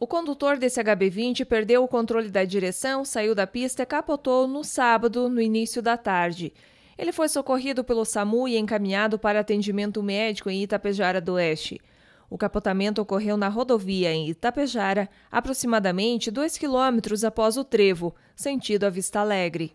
O condutor desse HB20 perdeu o controle da direção, saiu da pista e capotou no sábado, no início da tarde. Ele foi socorrido pelo SAMU e encaminhado para atendimento médico em Itapejara do Oeste. O capotamento ocorreu na rodovia em Itapejara, aproximadamente 2 quilômetros após o trevo, sentido a Vista Alegre.